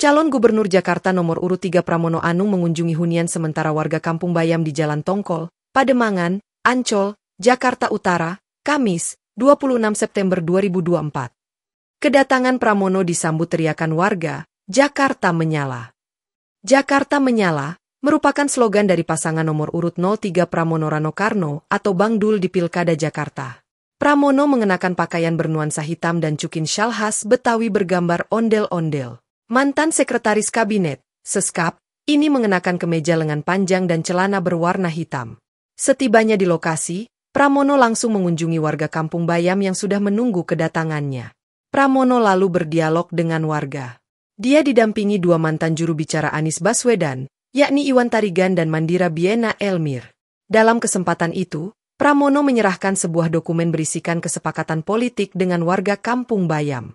Calon Gubernur Jakarta nomor urut 3 Pramono Anung mengunjungi hunian sementara warga Kampung Bayam di Jalan Tongkol, Pademangan, Ancol, Jakarta Utara, Kamis, 26 September 2024. Kedatangan Pramono disambut teriakan warga, Jakarta Menyala. Jakarta Menyala merupakan slogan dari pasangan nomor urut 03 Pramono Rano Karno atau Bang Dul di Pilkada Jakarta. Pramono mengenakan pakaian bernuansa hitam dan cukin syal khas Betawi bergambar ondel-ondel. Mantan Sekretaris Kabinet, Seskap, ini mengenakan kemeja lengan panjang dan celana berwarna hitam. Setibanya di lokasi, Pramono langsung mengunjungi warga kampung Bayam yang sudah menunggu kedatangannya. Pramono lalu berdialog dengan warga. Dia didampingi dua mantan juru bicara Anies Baswedan, yakni Iwan Tarigan dan Mandira Biena Elmir. Dalam kesempatan itu, Pramono menyerahkan sebuah dokumen berisikan kesepakatan politik dengan warga kampung Bayam.